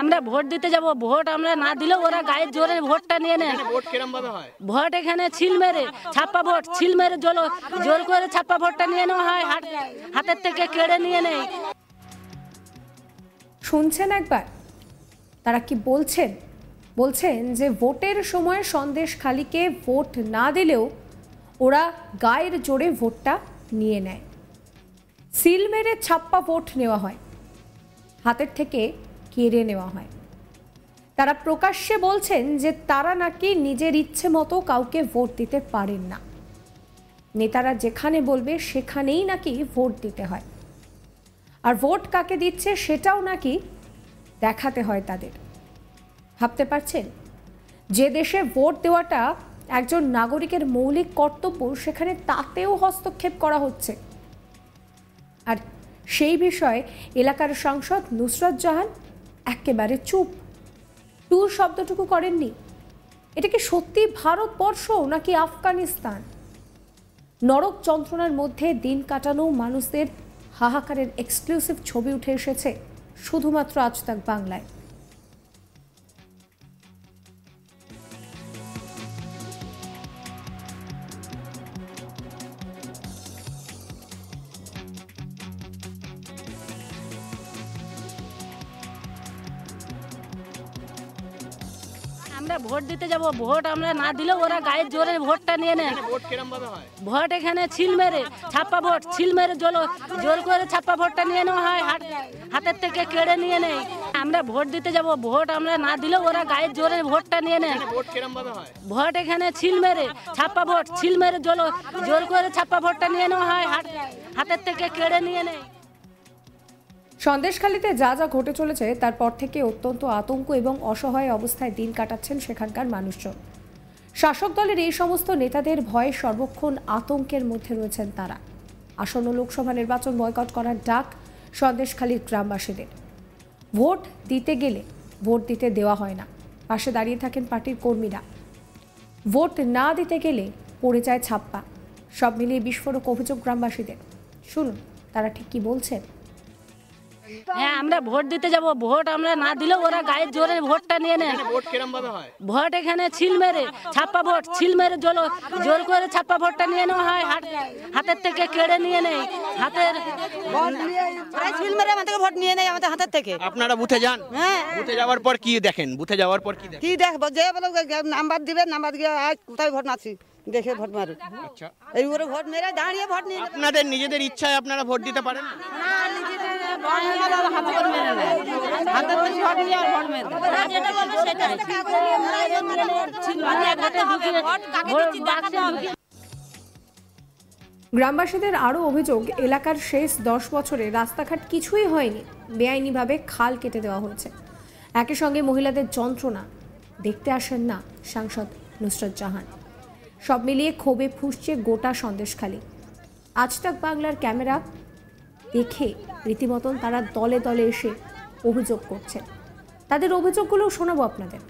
আমরা ভোট দিতে যাব ভোট আমরা না দিলে ওরা গায়ের জোরে ভোটটা নিয়ে নেয় ভোট এখানে ছিল মেরে ছাপ্পা ভোট ছিল মেরে জোর জোর করে ছাপ্পা ভোটটা নিয়ে নেওয়া হয় হাত হাতের থেকে কেড়ে নিয়ে নেয় শুনছেন একবার তারা কি বলছেন বলছেন যে ভোটের সময় সন্দেশ খালিকে ভোট না দিলেও ওরা গায়ের জোরে ভোটটা নিয়ে নেয় সিল মেরে ছাপ্পা ভোট নেওয়া হয় হাতের থেকে কেড়ে নেওয়া হয় তারা প্রকাশ্যে বলছেন যে তারা নাকি নিজের ইচ্ছে মতো কাউকে ভোট দিতে পারেন না নেতারা যেখানে বলবে সেখানেই নাকি ভোট দিতে হয় আর ভোট কাকে দিচ্ছে সেটাও নাকি দেখাতে হয় তাদের ভাবতে পারছেন যে দেশে ভোট দেওয়াটা একজন নাগরিকের মৌলিক কর্তব্য সেখানে তাতেও হস্তক্ষেপ করা হচ্ছে আর সেই বিষয়ে এলাকার সাংসদ নুসরত জাহান একেবারে চুপ টুর শব্দটুকু করেননি এটা কি সত্যি ভারতবর্ষ নাকি আফগানিস্তান নরক যন্ত্রণার মধ্যে দিন কাটানো মানুষদের হাহাকারের এক্সক্লুসিভ ছবি উঠে এসেছে শুধুমাত্র আজ তাক বাংলায় আমরা ভোট দিতে যাব ভোট আমরা না দিলেও ওরা গায়ের জোরে ভোটটা নিয়ে নেয় ভোট এখানে ছিল মেরে ছাপ্পা ভোট ছিল মেরে জল জোর করে ছাপ্পা ভোটটা নিয়ে নেওয়া হয় হাতের থেকে কেড়ে নিয়ে নেয় আমরা ভোট দিতে যাব ভোট আমরা না দিলেও ওরা গায়ের জোরে ভোটটা নিয়ে নেয় ভোট এখানে ছিল মেরে ছাপ্পা ভোট ছিল মেরে জল জোর করে ছাপ্পা ভোটটা নিয়ে নেওয়া হয় হাতের থেকে কেড়ে নিয়ে নেয় সন্দেশখালিতে যা যা ঘটে চলেছে তারপর থেকে অত্যন্ত আতঙ্ক এবং অসহায় অবস্থায় দিন কাটাচ্ছেন সেখানকার মানুষজন শাসক দলের এই সমস্ত নেতাদের ভয়ে সর্বক্ষণ আতঙ্কের মধ্যে রয়েছেন তারা আসন্ন লোকসভা নির্বাচন বয়কট করার ডাক সন্দেশখালীর গ্রামবাসীদের ভোট দিতে গেলে ভোট দিতে দেওয়া হয় না পাশে দাঁড়িয়ে থাকেন পার্টির কর্মীরা ভোট না দিতে গেলে পড়ে যায় ছাপ্পা সব মিলিয়ে বিস্ফোরক অভিযোগ গ্রামবাসীদের শুনুন তারা ঠিক কি বলছেন হ্যাঁ আমরা ভোট দিতে যাব ভোট আমরা না দিলেও ওরা গায়ের জোরে ভোটটা নিয়ে নেয় ভোট এখানে ছিল মেরে ছাপ্পা ভোট ছিল মেরে জোর জোর করে ছাপ্পা ভোটটা নিয়ে নেওয়া হয় হাতের থেকে কেড়ে নিয়ে নেয় হাতের মানে ছিল মেরে আমাদের ভোট নিয়ে নেয় আমাদের হাতের থেকে আপনারা বুথে যান হ্যাঁ বুথে যাওয়ার পর কি দেখেন বুথে যাওয়ার পর কি দেখবো যে বলো নাম্বার দিবে নাম্বার দিয়ে আজ কোথায় ভোট নাছি দেখে ভোট আচ্ছা। এই ভোট মেরে দাঁড়িয়ে ভোট নিয়ে আপনাদের নিজেদের ইচ্ছায় আপনারা ভোট দিতে পারেন ইয়ে গ্রামবাসীদের আরও অভিযোগ এলাকার শেষ দশ বছরে রাস্তাঘাট কিছুই হয়নি বেআইনিভাবে খাল কেটে দেওয়া হয়েছে একই সঙ্গে মহিলাদের যন্ত্রণা দেখতে আসেন না সাংসদ নুসরত জাহান সব মিলিয়ে ক্ষোভে ফুসছে গোটা সন্দেশখালি আজ তাক বাংলার ক্যামেরা দেখে রীতিমতন তারা দলে দলে এসে অভিযোগ করছে তাদের অভিযোগগুলো শোনাবো আপনাদের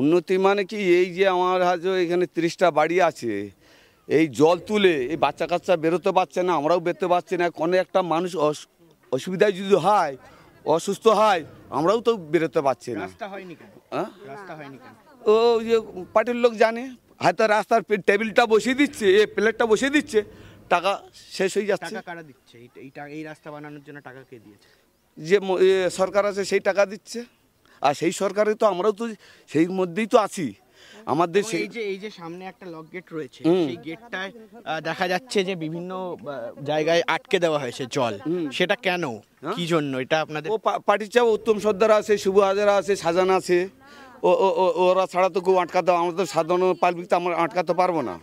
উন্নতি মানে কি এই যে আমার হাজো এখানে তিরিশটা বাড়ি আছে এই জল তুলে এই বাচ্চা কাচ্চা বেরোতে পারছে না আমরাও বেরোতে পারছি না কোনো একটা মানুষ অসুবিধায় যদি হয় অসুস্থ হয় আমরাও তো বেরোতে পারছি না রাস্তা হয়নি রাস্তা হয়নি ও ইয়ে পার্টির লোক জানে হয়তো হ্যাঁ, রাস্তার টেবিলটা বসিয়ে দিচ্ছে এ প্লেটটা বসিয়ে দিচ্ছে টাকা শেষ হয়ে যাচ্ছে এই রাস্তা বানানোর জন্য টাকা কে দিয়েছে যে সরকার আছে সেই টাকা দিচ্ছে আর সেই সরকারে তো আমরাও তো সেই মধ্যেই তো আছি আমাদের এই যে এই যে সামনে একটা লক গেট রয়েছে সেই গেটটায় দেখা যাচ্ছে যে বিভিন্ন জায়গায় আটকে দেওয়া হয়েছে জল সেটা কেন হ্যাঁ? কি জন্য এটা আপনাদের ও পার্টির চাপ উত্তম সর্দার আছে শুভ হাজারা আছে সাজান আছে ও ওরা ছাড়া তো কেউ আটকাতে আমরা তো সাধারণ পাবলিক তো আমরা আটকাতে পারবো না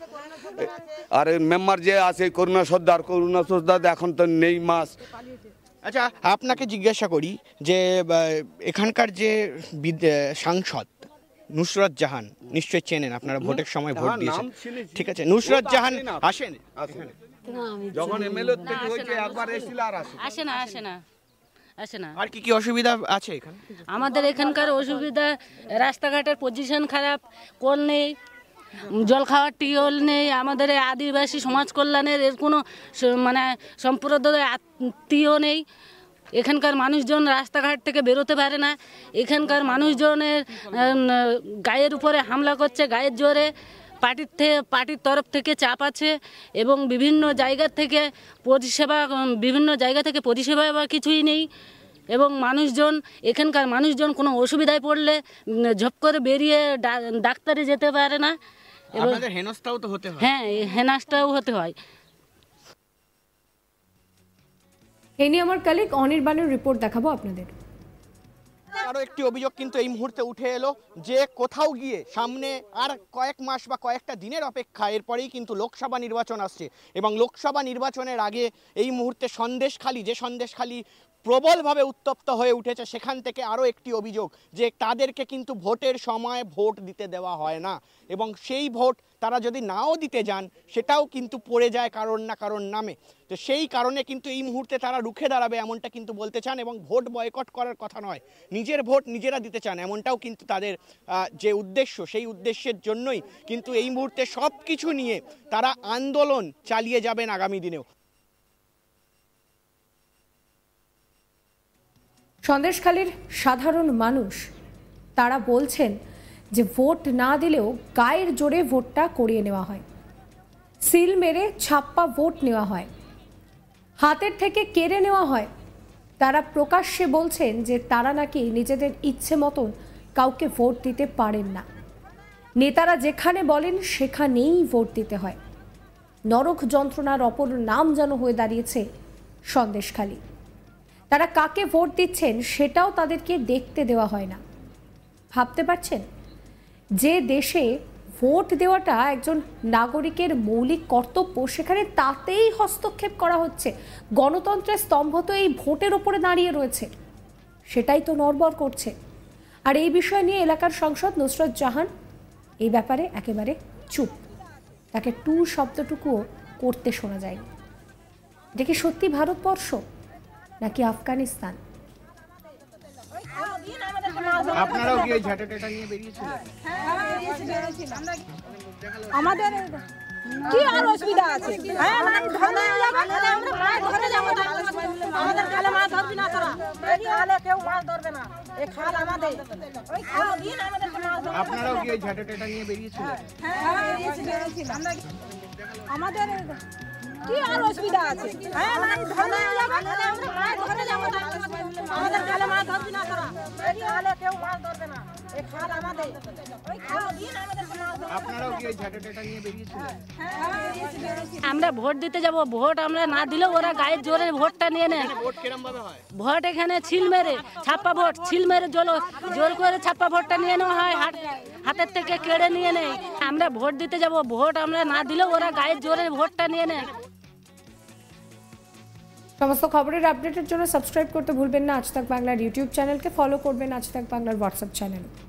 আর মেম্বার যে আছে করুণা সর্দার করুণা সর্দার এখন তো নেই মাস আচ্ছা আপনাকে জিজ্ঞাসা করি যে এখানকার যে সাংসদ নুসরত জাহান নিশ্চয়ই চেনেন আপনারা ভোটের সময় ভোট দিয়েছেন ঠিক আছে নুসরত জাহান আসেন যখন এমএলএ থেকে হয়েছে একবার এসেছিল আর আসে না আসে না না আর কি কি অসুবিধা আছে এখানে আমাদের এখানকার অসুবিধা রাস্তাঘাটের পজিশন খারাপ কল নেই জল খাওয়ার টিওল নেই আমাদের আদিবাসী সমাজ কল্যাণের এর কোনো মানে সম্প্রদায় আত্মীয় নেই এখানকার মানুষজন রাস্তাঘাট থেকে বেরোতে পারে না এখানকার মানুষজনের গায়ের উপরে হামলা করছে গায়ের জোরে পার্টির থেকে পার্টির তরফ থেকে চাপ আছে এবং বিভিন্ন জায়গা থেকে পরিষেবা বিভিন্ন জায়গা থেকে পরিষেবা বা কিছুই নেই এবং মানুষজন এখানকার মানুষজন কোনো অসুবিধায় পড়লে ঝপ করে বেরিয়ে ডাক্তারে যেতে পারে না এবং হেনস্তাও তো হতে হ্যাঁ হেনাস্তাও হতে হয় এ নিয়ে আমার কালিক অনির্বাণের রিপোর্ট দেখাবো আপনাদের আরও একটি অভিযোগ কিন্তু এই মুহূর্তে উঠে এলো যে কোথাও গিয়ে সামনে আর কয়েক মাস বা কয়েকটা দিনের অপেক্ষা এরপরেই কিন্তু লোকসভা নির্বাচন আসছে এবং লোকসভা নির্বাচনের আগে এই মুহূর্তে সন্দেশখালি যে সন্দেশখালি প্রবলভাবে উত্তপ্ত হয়ে উঠেছে সেখান থেকে আরও একটি অভিযোগ যে তাদেরকে কিন্তু ভোটের সময় ভোট দিতে দেওয়া হয় না এবং সেই ভোট তারা যদি নাও দিতে যান সেটাও কিন্তু পড়ে যায় কারণ না কারণ নামে তো সেই কারণে কিন্তু এই মুহূর্তে তারা রুখে দাঁড়াবে এমনটা কিন্তু বলতে চান এবং ভোট বয়কট করার কথা নয় নিজের ভোট নিজেরা দিতে চান এমনটাও কিন্তু তাদের যে উদ্দেশ্য সেই উদ্দেশ্যের জন্যই কিন্তু এই মুহূর্তে সব কিছু নিয়ে তারা আন্দোলন চালিয়ে যাবেন আগামী দিনেও সন্দেশখালীর সাধারণ মানুষ তারা বলছেন যে ভোট না দিলেও গায়ের জোরে ভোটটা করিয়ে নেওয়া হয় সিল মেরে ছাপ্পা ভোট নেওয়া হয় হাতের থেকে কেড়ে নেওয়া হয় তারা প্রকাশ্যে বলছেন যে তারা নাকি নিজেদের ইচ্ছে মতন কাউকে ভোট দিতে পারেন না নেতারা যেখানে বলেন সেখানেই ভোট দিতে হয় নরক যন্ত্রণার অপর নাম যেন হয়ে দাঁড়িয়েছে সন্দেশখালী তারা কাকে ভোট দিচ্ছেন সেটাও তাদেরকে দেখতে দেওয়া হয় না ভাবতে পারছেন যে দেশে ভোট দেওয়াটা একজন নাগরিকের মৌলিক কর্তব্য সেখানে তাতেই হস্তক্ষেপ করা হচ্ছে গণতন্ত্রের স্তম্ভ তো এই ভোটের ওপরে দাঁড়িয়ে রয়েছে সেটাই তো নর্বর করছে আর এই বিষয় নিয়ে এলাকার সংসদ নুসরত জাহান এই ব্যাপারে একেবারে চুপ তাকে টু শব্দটুকুও করতে শোনা যায় এটা কি সত্যি ভারতবর্ষ নাকি আফগানিস্তান আপনারাও কি এই ঝাটাটা নিয়ে বেরিয়েছিলেন আমাদের কি আর অসুবিধা আছে হ্যাঁ মানে ধরে আমরা আমরা মাছ ধরে যাব আমাদের কালে মাছ ধরবি না তোরা এই কালে কেউ মাছ ধরবে না এই খাল আমাদের ওই খাল দিন আমাদের মাছ আপনারাও কি এই ঝাটাটা নিয়ে বেরিয়েছিলেন হ্যাঁ আমরা হ্যাঁ, আমাদের কি আর অসুবিধা আছে হ্যাঁ ধরে যাব তাহলে আমরা ধরে যাব আমাদের ধরবি না এই কেউ ধরবে না আমরা ভোট দিতে যাব ভোট আমরা না দিলেও ওরা গায়ের জোরে ভোটটা নিয়ে নেন ভোট এখানে ছিল মেরে ছাপ্পা ভোট ছিল মেরে জল জোর করে ছাপ্পা ভোটটা নিয়ে নেওয়া হয় হাতের থেকে কেড়ে নিয়ে নেয় আমরা ভোট দিতে যাব ভোট আমরা না দিলেও ওরা গায়ের জোরে ভোটটা নিয়ে নেয় সমস্ত খবরের আপডেটের জন্য সাবস্ক্রাইব করতে ভুলবেন না আজ তাক বাংলার ইউটিউব চ্যানেলকে ফলো করবেন আজ তাক বাংলার হোয়াটসঅ্যাপ চ্যানেল